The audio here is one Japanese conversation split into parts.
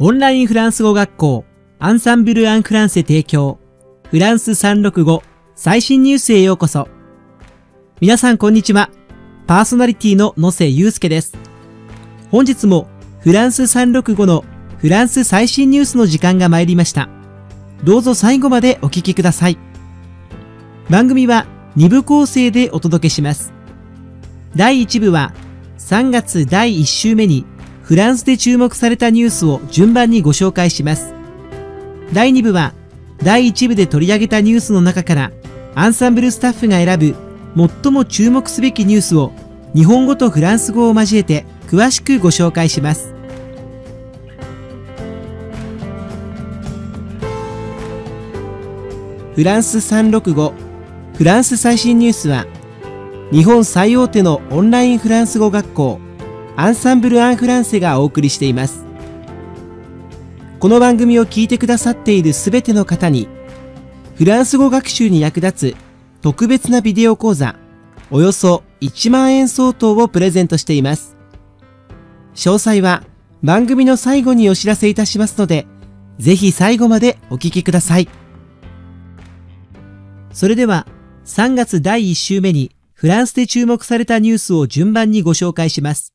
オンラインフランス語学校アンサンブル・アン・フランセ提供フランス365最新ニュースへようこそ皆さんこんにちはパーソナリティの野瀬祐介です本日もフランス365のフランス最新ニュースの時間が参りましたどうぞ最後までお聴きください番組は2部構成でお届けします第1部は3月第1週目にフランスで注目されたニュースを順番にご紹介します。第2部は、第1部で取り上げたニュースの中から、アンサンブルスタッフが選ぶ最も注目すべきニュースを日本語とフランス語を交えて詳しくご紹介します。フランス365フランス最新ニュースは日本最大手のオンラインフランス語学校アンサンブル・アン・フランセがお送りしていますこの番組を聞いてくださっているすべての方にフランス語学習に役立つ特別なビデオ講座およそ1万円相当をプレゼントしています詳細は番組の最後にお知らせいたしますのでぜひ最後までお聞きくださいそれでは3月第1週目にフランスで注目されたニュースを順番にご紹介します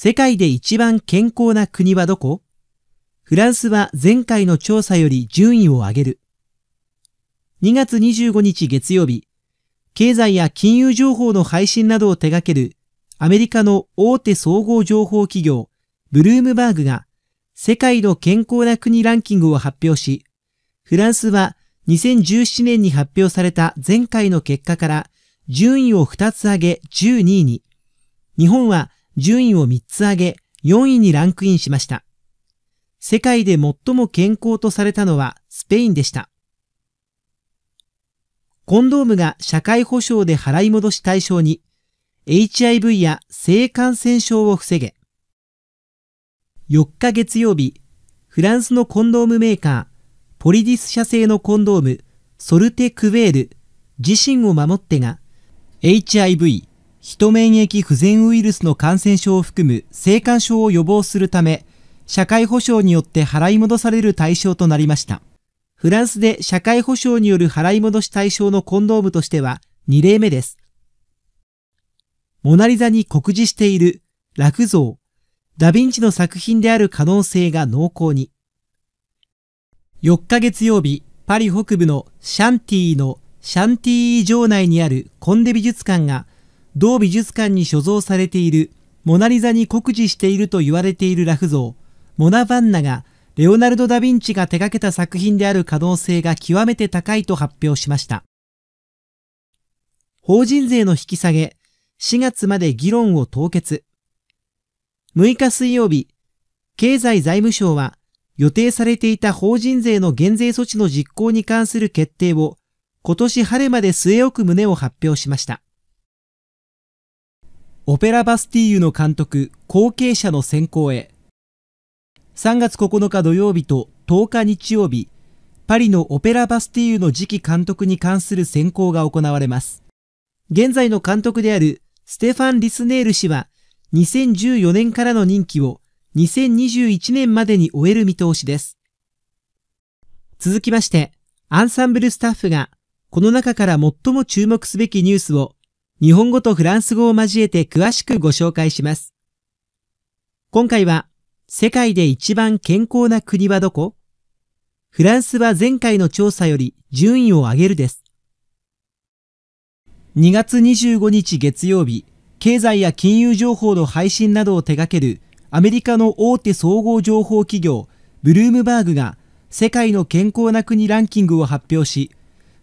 世界で一番健康な国はどこフランスは前回の調査より順位を上げる。2月25日月曜日、経済や金融情報の配信などを手掛けるアメリカの大手総合情報企業ブルームバーグが世界の健康な国ランキングを発表し、フランスは2017年に発表された前回の結果から順位を2つ上げ12位に、日本は順位を3つ上げ、4位にランクインしました。世界で最も健康とされたのはスペインでした。コンドームが社会保障で払い戻し対象に、HIV や性感染症を防げ、4日月曜日、フランスのコンドームメーカー、ポリディス社製のコンドーム、ソルテ・クェール、自身を守ってが、HIV、人免疫不全ウイルスの感染症を含む性感症を予防するため、社会保障によって払い戻される対象となりました。フランスで社会保障による払い戻し対象のコンドームとしては2例目です。モナリザに酷似している楽像、ダヴィンチの作品である可能性が濃厚に。4日月曜日、パリ北部のシャンティのシャンティ城内にあるコンデ美術館が同美術館に所蔵されているモナリザに酷似していると言われているラフ像、モナ・バンナがレオナルド・ダ・ヴィンチが手掛けた作品である可能性が極めて高いと発表しました。法人税の引き下げ、4月まで議論を凍結。6日水曜日、経済財務省は予定されていた法人税の減税措置の実行に関する決定を今年春まで据え置く旨を発表しました。オペラ・バスティーユの監督、後継者の選考へ。3月9日土曜日と10日日曜日、パリのオペラ・バスティーユの次期監督に関する選考が行われます。現在の監督であるステファン・リスネール氏は、2014年からの任期を2021年までに終える見通しです。続きまして、アンサンブルスタッフが、この中から最も注目すべきニュースを日本語とフランス語を交えて詳しくご紹介します。今回は、世界で一番健康な国はどこフランスは前回の調査より順位を上げるです。2月25日月曜日、経済や金融情報の配信などを手掛けるアメリカの大手総合情報企業ブルームバーグが世界の健康な国ランキングを発表し、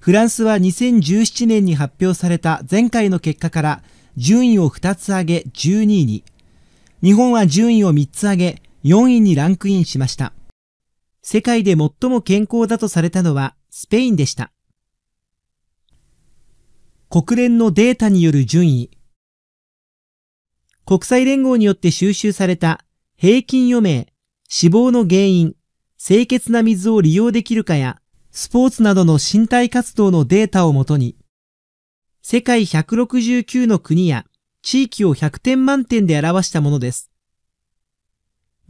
フランスは2017年に発表された前回の結果から順位を2つ上げ12位に、日本は順位を3つ上げ4位にランクインしました。世界で最も健康だとされたのはスペインでした。国連のデータによる順位。国際連合によって収集された平均余命、死亡の原因、清潔な水を利用できるかやスポーツなどの身体活動のデータをもとに、世界169の国や地域を100点満点で表したものです。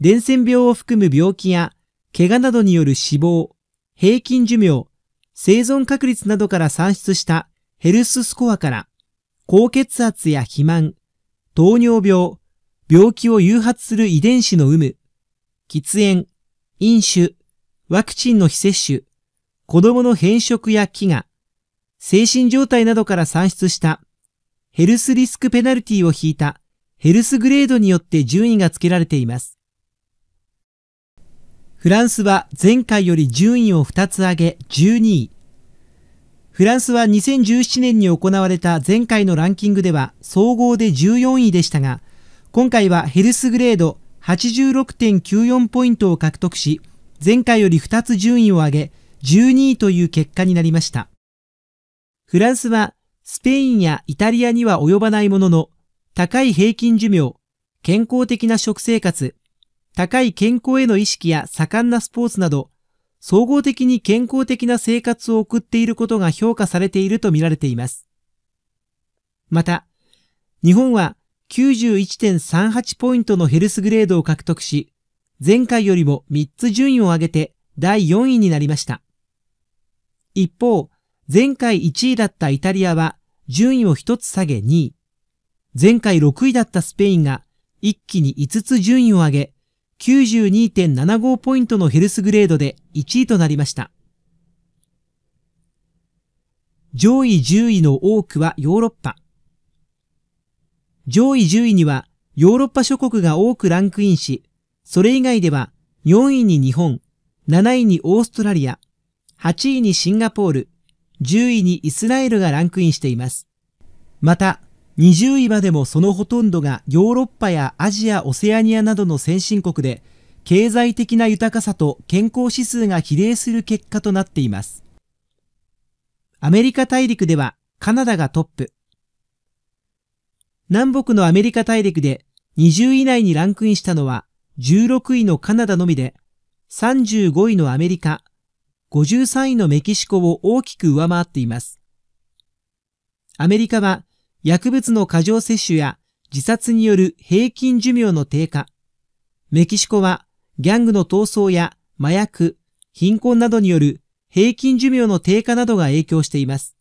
伝染病を含む病気や怪我などによる死亡、平均寿命、生存確率などから算出したヘルススコアから、高血圧や肥満、糖尿病、病気を誘発する遺伝子の有無、喫煙、飲酒、ワクチンの非接種、子供の変色や飢餓、精神状態などから算出したヘルスリスクペナルティを引いたヘルスグレードによって順位が付けられています。フランスは前回より順位を2つ上げ12位。フランスは2017年に行われた前回のランキングでは総合で14位でしたが、今回はヘルスグレード86.94ポイントを獲得し、前回より2つ順位を上げ、12位という結果になりました。フランスはスペインやイタリアには及ばないものの、高い平均寿命、健康的な食生活、高い健康への意識や盛んなスポーツなど、総合的に健康的な生活を送っていることが評価されているとみられています。また、日本は91.38ポイントのヘルスグレードを獲得し、前回よりも3つ順位を上げて第4位になりました。一方、前回1位だったイタリアは順位を1つ下げ2位。前回6位だったスペインが一気に5つ順位を上げ、92.75ポイントのヘルスグレードで1位となりました。上位10位の多くはヨーロッパ。上位10位にはヨーロッパ諸国が多くランクインし、それ以外では4位に日本、7位にオーストラリア、8位にシンガポール、10位にイスラエルがランクインしています。また、20位までもそのほとんどがヨーロッパやアジア・オセアニアなどの先進国で、経済的な豊かさと健康指数が比例する結果となっています。アメリカ大陸ではカナダがトップ。南北のアメリカ大陸で20位以内にランクインしたのは16位のカナダのみで、35位のアメリカ、53位のメキシコを大きく上回っています。アメリカは薬物の過剰摂取や自殺による平均寿命の低下、メキシコはギャングの闘争や麻薬、貧困などによる平均寿命の低下などが影響しています。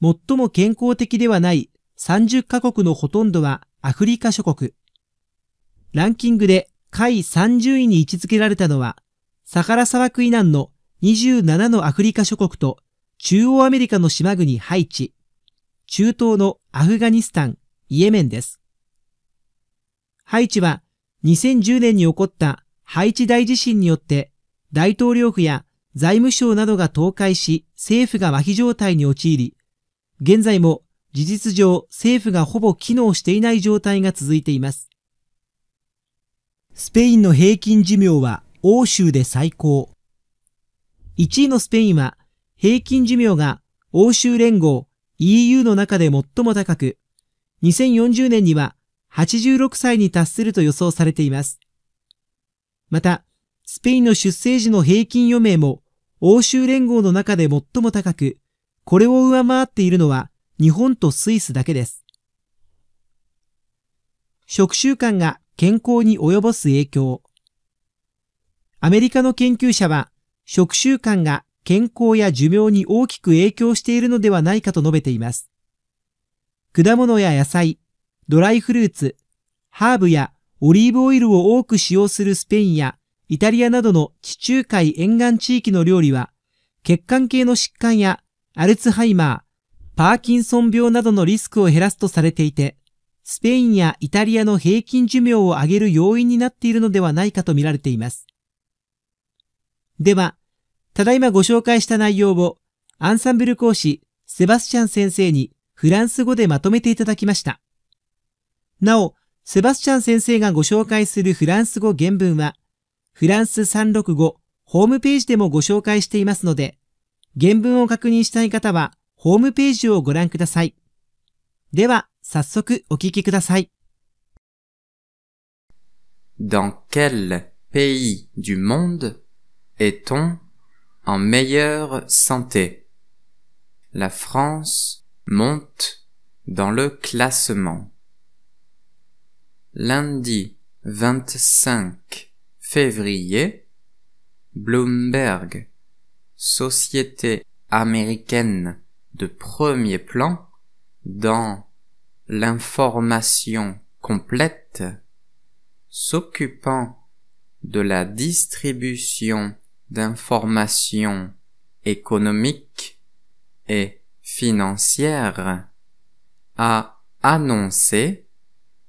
最も健康的ではない30カ国のほとんどはアフリカ諸国。ランキングで下位30位に位置づけられたのはサハラ砂漠以南の27のアフリカ諸国と中央アメリカの島国ハイチ、中東のアフガニスタン、イエメンです。ハイチは2010年に起こったハイチ大地震によって大統領府や財務省などが倒壊し政府が麻痺状態に陥り、現在も事実上政府がほぼ機能していない状態が続いています。スペインの平均寿命は欧州で最高。1位のスペインは平均寿命が欧州連合 EU の中で最も高く、2040年には86歳に達すると予想されています。また、スペインの出生時の平均余命も欧州連合の中で最も高く、これを上回っているのは日本とスイスだけです。食習慣が健康に及ぼす影響。アメリカの研究者は、食習慣が健康や寿命に大きく影響しているのではないかと述べています。果物や野菜、ドライフルーツ、ハーブやオリーブオイルを多く使用するスペインやイタリアなどの地中海沿岸地域の料理は、血管系の疾患やアルツハイマー、パーキンソン病などのリスクを減らすとされていて、スペインやイタリアの平均寿命を上げる要因になっているのではないかと見られています。では、ただいまご紹介した内容をアンサンブル講師セバスチャン先生にフランス語でまとめていただきました。なお、セバスチャン先生がご紹介するフランス語原文は、フランス365ホームページでもご紹介していますので、原文を確認したい方はホームページをご覧ください。では、早速お聞きください。Dans quel pays du monde est en meilleure santé La France monte dans le classement. Lundi 25 février, Bloomberg, société américaine de premier plan, dans l'information complète, s'occupant de la distribution d'information économiques et financières a annoncé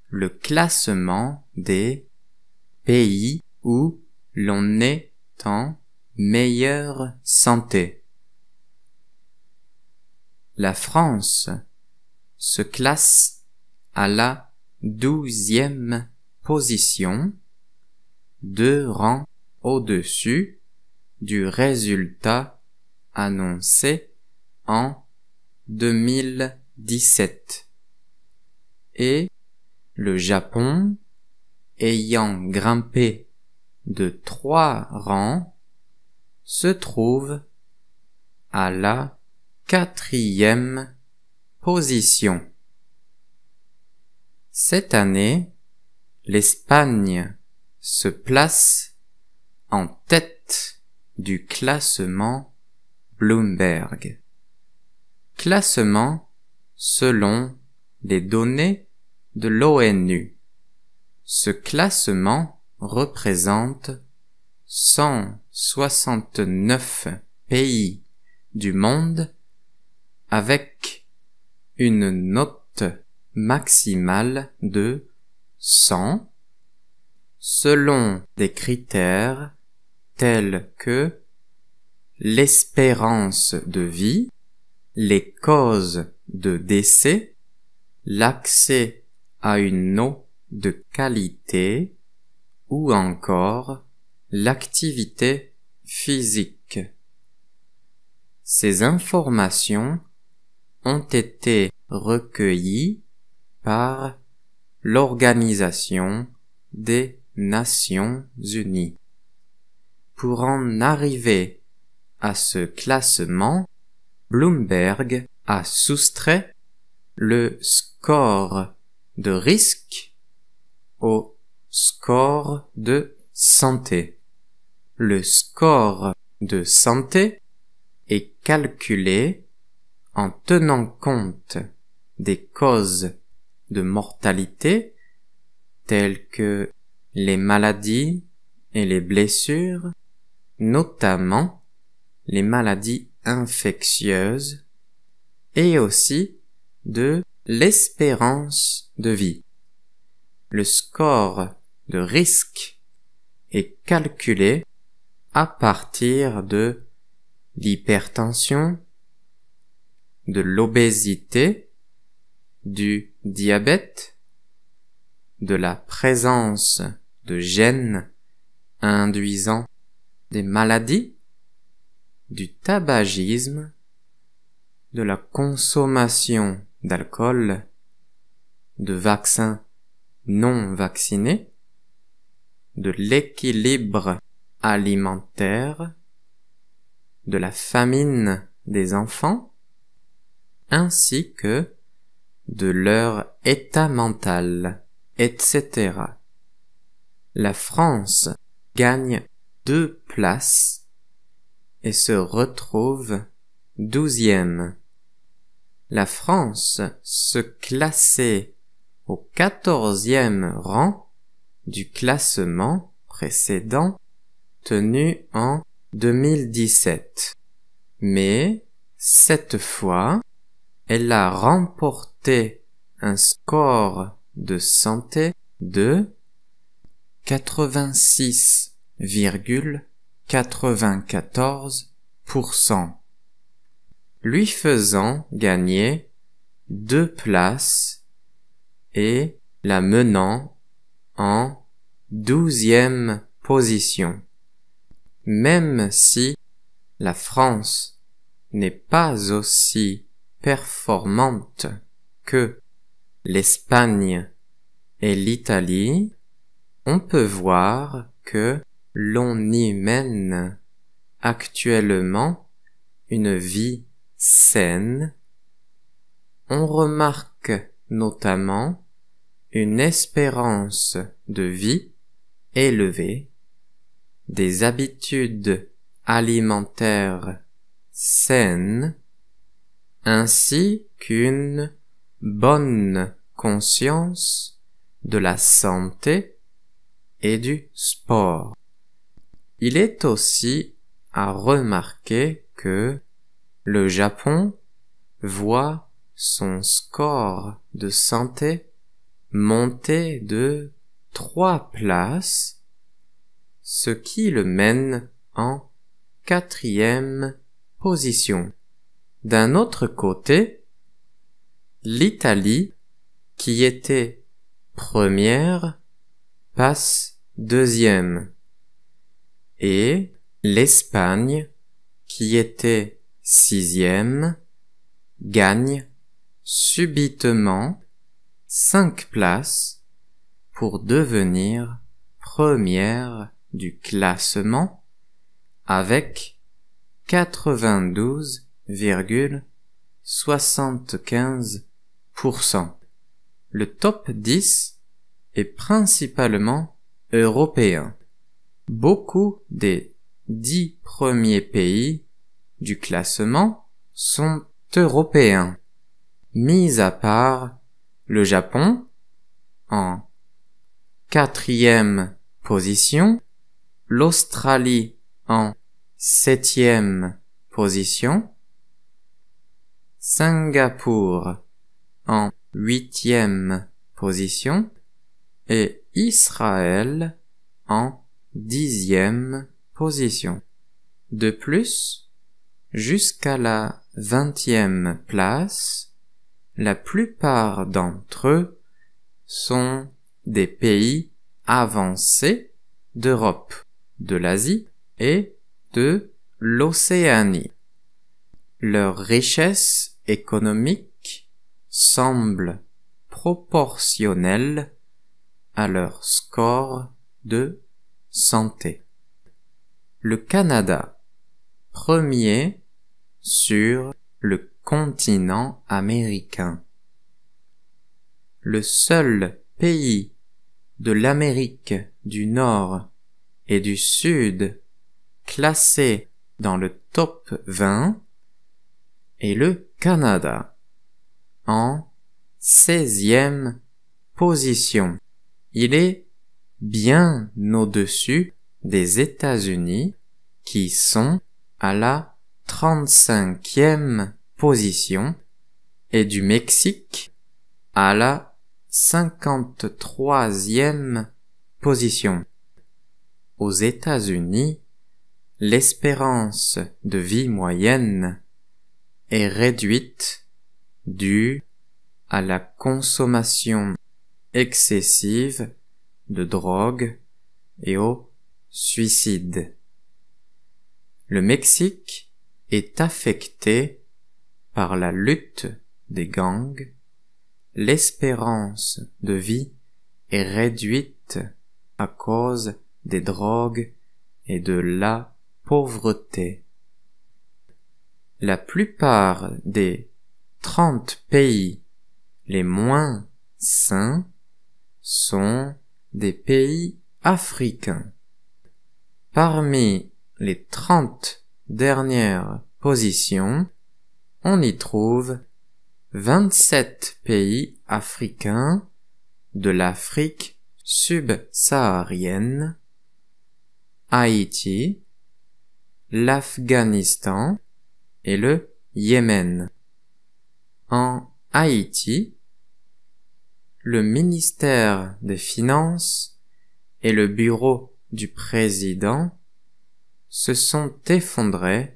le classement des pays où l'on est en meilleure santé. La France se classe à la douzième position, deux rangs au-dessus du résultat annoncé en 2017. Et le Japon, ayant grimpé de trois rangs, se trouve à la quatrième position. Cette année, l'Espagne se place en tête du classement Bloomberg. Classement selon les données de l'ONU. Ce classement représente 169 pays du monde avec une note maximale de 100 selon des critères telles que l'espérance de vie, les causes de décès, l'accès à une eau de qualité ou encore l'activité physique. Ces informations ont été recueillies par l'Organisation des Nations Unies. Pour en arriver à ce classement, Bloomberg a soustrait le score de risque au score de santé. Le score de santé est calculé en tenant compte des causes de mortalité telles que les maladies et les blessures, notamment les maladies infectieuses et aussi de l'espérance de vie. Le score de risque est calculé à partir de l'hypertension, de l'obésité, du diabète, de la présence de gènes induisant des maladies, du tabagisme, de la consommation d'alcool, de vaccins non vaccinés, de l'équilibre alimentaire, de la famine des enfants, ainsi que de leur état mental, etc. La France gagne deux places et se retrouve douzième. La France se classait au quatorzième rang du classement précédent tenu en 2017. Mais cette fois, elle a remporté un score de santé de 86 lui faisant gagner deux places et la menant en douzième position. Même si la France n'est pas aussi performante que l'Espagne et l'Italie, on peut voir que l'on y mène actuellement une vie saine, on remarque notamment une espérance de vie élevée, des habitudes alimentaires saines, ainsi qu'une bonne conscience de la santé et du sport. Il est aussi à remarquer que le Japon voit son score de santé monter de trois places, ce qui le mène en quatrième position. D'un autre côté, l'Italie, qui était première, passe deuxième et l'Espagne, qui était sixième, gagne subitement cinq places pour devenir première du classement avec 92,75%. Le top 10 est principalement européen. Beaucoup des dix premiers pays du classement sont européens, mis à part le Japon en quatrième position, l'Australie en septième position, Singapour en huitième position et Israël en dixième position. De plus, jusqu'à la vingtième place, la plupart d'entre eux sont des pays avancés d'Europe, de l'Asie et de l'Océanie. Leur richesse économique semble proportionnelle à leur score de santé. Le Canada, premier sur le continent américain. Le seul pays de l'Amérique du Nord et du Sud classé dans le top 20 est le Canada en 16e position. Il est bien au-dessus des États-Unis qui sont à la 35e position et du Mexique à la 53e position. Aux États-Unis, l'espérance de vie moyenne est réduite due à la consommation excessive de drogue et au suicide. Le Mexique est affecté par la lutte des gangs, l'espérance de vie est réduite à cause des drogues et de la pauvreté. La plupart des trente pays les moins sains sont des pays africains. Parmi les 30 dernières positions, on y trouve 27 pays africains de l'Afrique subsaharienne, Haïti, l'Afghanistan et le Yémen. En Haïti, le ministère des Finances et le bureau du président se sont effondrés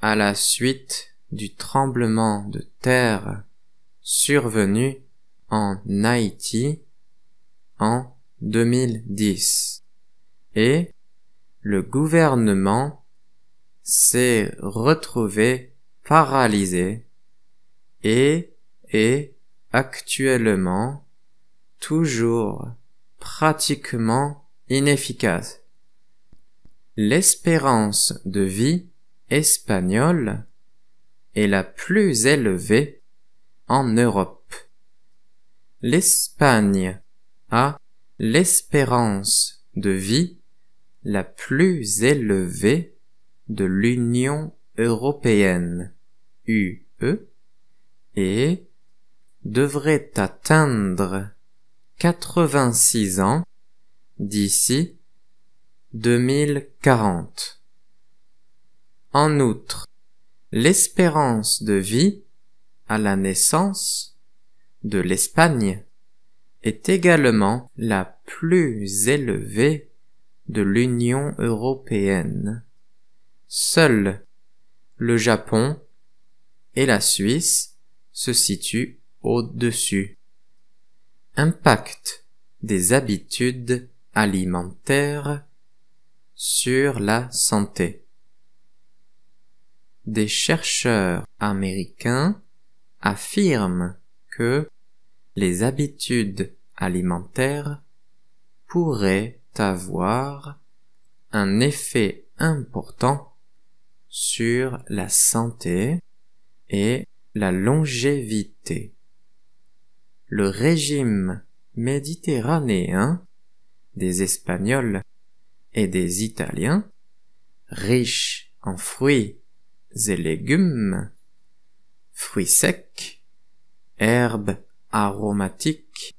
à la suite du tremblement de terre survenu en Haïti en 2010 et le gouvernement s'est retrouvé paralysé et et actuellement toujours pratiquement inefficace. L'espérance de vie espagnole est la plus élevée en Europe. L'Espagne a l'espérance de vie la plus élevée de l'Union européenne, UE, et devrait atteindre 86 ans d'ici 2040. En outre, l'espérance de vie à la naissance de l'Espagne est également la plus élevée de l'Union européenne. Seul le Japon et la Suisse se situent au-dessus. Impact des habitudes alimentaires sur la santé. Des chercheurs américains affirment que les habitudes alimentaires pourraient avoir un effet important sur la santé et la longévité le régime méditerranéen des Espagnols et des Italiens, riche en fruits et légumes, fruits secs, herbes aromatiques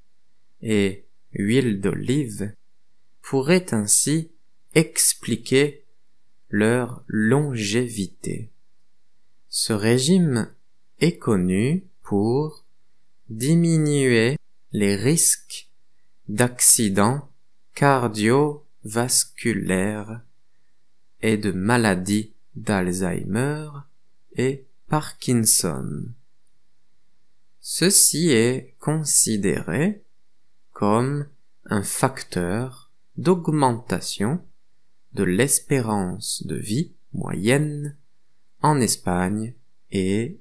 et huile d'olive, pourrait ainsi expliquer leur longévité. Ce régime est connu pour diminuer les risques d'accidents cardiovasculaires et de maladies d'Alzheimer et Parkinson. Ceci est considéré comme un facteur d'augmentation de l'espérance de vie moyenne en Espagne et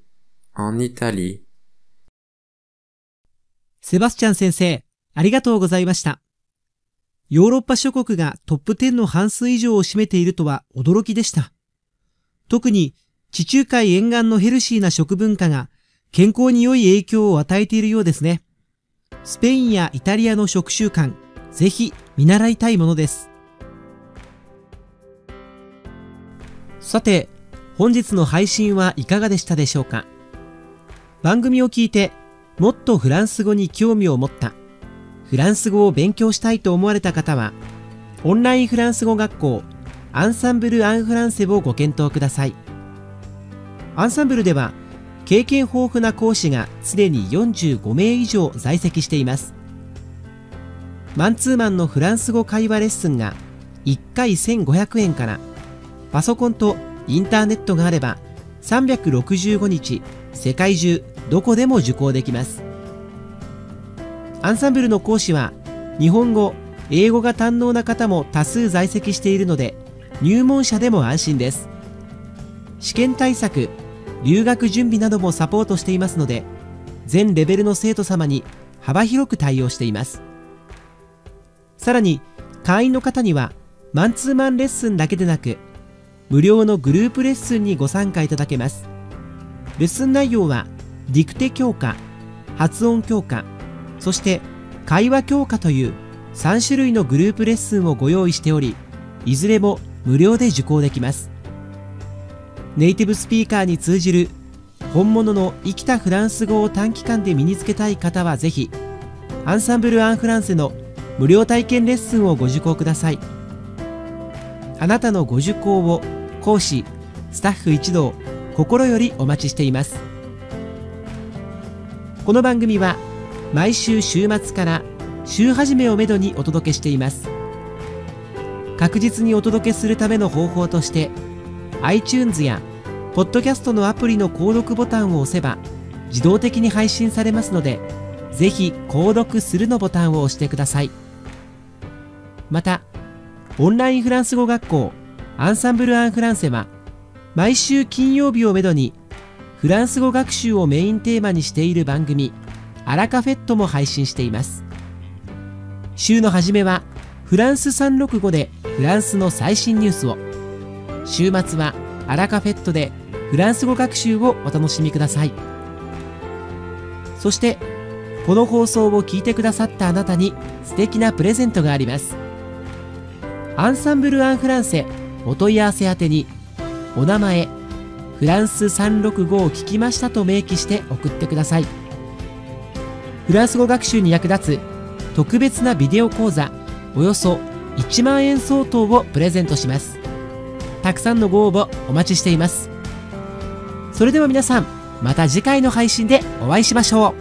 en Italie. セバスチャン先生、ありがとうございました。ヨーロッパ諸国がトップ10の半数以上を占めているとは驚きでした。特に地中海沿岸のヘルシーな食文化が健康に良い影響を与えているようですね。スペインやイタリアの食習慣、ぜひ見習いたいものです。さて、本日の配信はいかがでしたでしょうか番組を聞いてもっとフランス語に興味を持った、フランス語を勉強したいと思われた方は、オンラインフランス語学校アンサンブル・アン・フランセをご検討ください。アンサンブルでは、経験豊富な講師が常に45名以上在籍しています。マンツーマンのフランス語会話レッスンが1回1500円から、パソコンとインターネットがあれば365日世界中どこでも受講できますアンサンブルの講師は日本語英語が堪能な方も多数在籍しているので入門者でも安心です試験対策留学準備などもサポートしていますので全レベルの生徒様に幅広く対応していますさらに会員の方にはマンツーマンレッスンだけでなく無料のグループレッスンにご参加いただけますレッスン内容はディクテ強化発音強化そして会話強化という3種類のグループレッスンをご用意しておりいずれも無料で受講できますネイティブスピーカーに通じる本物の生きたフランス語を短期間で身につけたい方は是非アンサンブル・アン・フランセの無料体験レッスンをご受講くださいあなたのご受講を講師スタッフ一同心よりお待ちしていますこの番組は毎週週末から週始めをめどにお届けしています確実にお届けするための方法として iTunes やポッドキャストのアプリの購読ボタンを押せば自動的に配信されますのでぜひ購読するのボタンを押してくださいまたオンラインフランス語学校アンサンブル・アン・フランセは毎週金曜日をめどにフランス語学習をメインテーマにしている番組アラカフェットも配信しています週の初めはフランス365でフランスの最新ニュースを週末はアラカフェットでフランス語学習をお楽しみくださいそしてこの放送を聞いてくださったあなたに素敵なプレゼントがありますアンサンブル・アン・フランセお問い合わせ宛てにお名前フランス365を聞きましたと明記して送ってくださいフランス語学習に役立つ特別なビデオ講座およそ1万円相当をプレゼントしますたくさんのご応募お待ちしていますそれでは皆さんまた次回の配信でお会いしましょう